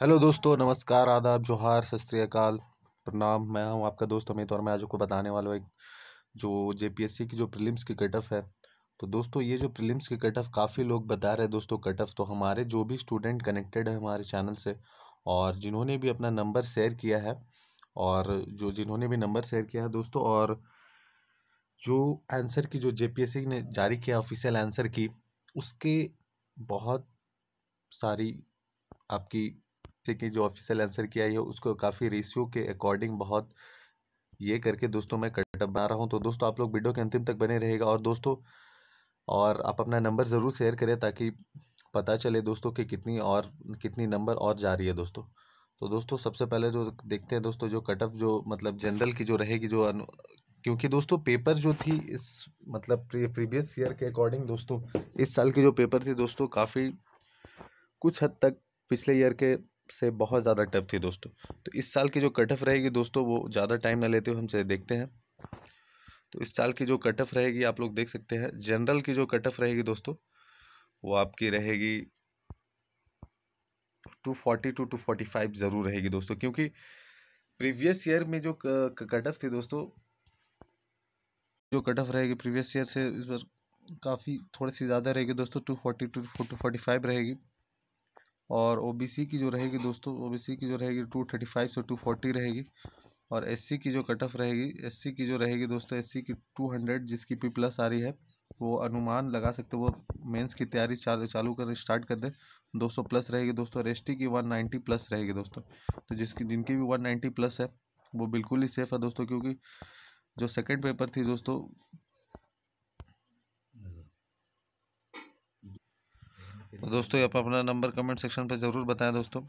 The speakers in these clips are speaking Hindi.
हेलो दोस्तों नमस्कार आदाब जोहार सत प्रणाम मैं हूं आपका दोस्त अमित और मैं आज आपको बताने वाला हूं एक जो जेपीएससी की जो प्रीलिम्स की कट ऑफ है तो दोस्तों ये जो प्रीलिम्स की कट ऑफ काफ़ी लोग बता रहे हैं दोस्तों कट ऑफ तो हमारे जो भी स्टूडेंट कनेक्टेड है हमारे चैनल से और जिन्होंने भी अपना नंबर शेयर किया है और जो जिन्होंने भी नंबर शेयर किया है दोस्तों और जो आंसर की जो जे ने जारी किया ऑफिशियल आंसर की उसके बहुत सारी आपकी सकते हैं कि जो ऑफिशियल आंसर किया है उसको काफ़ी रेशियो के अकॉर्डिंग बहुत ये करके दोस्तों मैं कटअप बना रहा हूँ तो दोस्तों आप लोग वीडियो के अंतिम तक बने रहेगा और दोस्तों और आप अपना नंबर ज़रूर शेयर करें ताकि पता चले दोस्तों कि कितनी और कितनी नंबर और जा रही है दोस्तों तो दोस्तों सबसे पहले जो देखते हैं दोस्तों जो कटअप जो मतलब जनरल की जो रहेगी जो अनु... क्योंकि दोस्तों पेपर जो थी इस मतलब प्रीवियस ईयर के अकॉर्डिंग दोस्तों इस साल के जो पेपर थे दोस्तों काफ़ी कुछ हद तक पिछले ईयर के से बहुत ज़्यादा टफ थी दोस्तों तो इस साल की जो कट ऑफ रहेगी दोस्तों वो ज़्यादा टाइम ना लेते हुए हम देखते हैं तो इस साल की जो कट ऑफ रहेगी आप लोग देख सकते हैं जनरल की जो कट ऑफ रहेगी दोस्तों वो आपकी रहेगी two forty two two forty five ज़रूर रहेगी दोस्तों क्योंकि प्रीवियस ईयर में जो कट ऑफ थी दोस्तों जो कट ऑफ रहेगी प्रीवियस ईयर से इस बार काफ़ी थोड़ी सी ज़्यादा रहेगी दोस्तों two forty two two forty five रहेगी और ओबीसी की जो रहेगी दोस्तों ओबीसी की जो रहेगी टू थर्टी फाइव से टू फोर्टी रहेगी और एससी की जो कट ऑफ रहेगी एससी की जो रहेगी दोस्तों एससी की टू हंड्रेड जिसकी पी प्लस आ रही है वो अनुमान लगा सकते हो वो मेंस की तैयारी चालू चालू कर स्टार्ट कर दें सौ प्लस रहेगी दोस्तों और एस की वन नाइन्टी प्लस रहेगी दोस्तों तो जिसकी जिनकी भी नाइन्टी प्लस है वो बिल्कुल ही सेफ़ है दोस्तों क्योंकि जो सेकेंड पेपर थी दोस्तों दोस्तों आप अपना नंबर कमेंट सेक्शन पर ज़रूर बताएं दोस्तों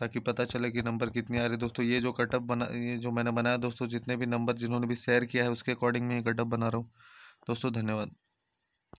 ताकि पता चले कि नंबर कितनी आ रही है दोस्तों ये जो कटअप बना ये जो मैंने बनाया दोस्तों जितने भी नंबर जिन्होंने भी शेयर किया है उसके अकॉर्डिंग मैं ये कटअप बना रहा हूँ दोस्तों धन्यवाद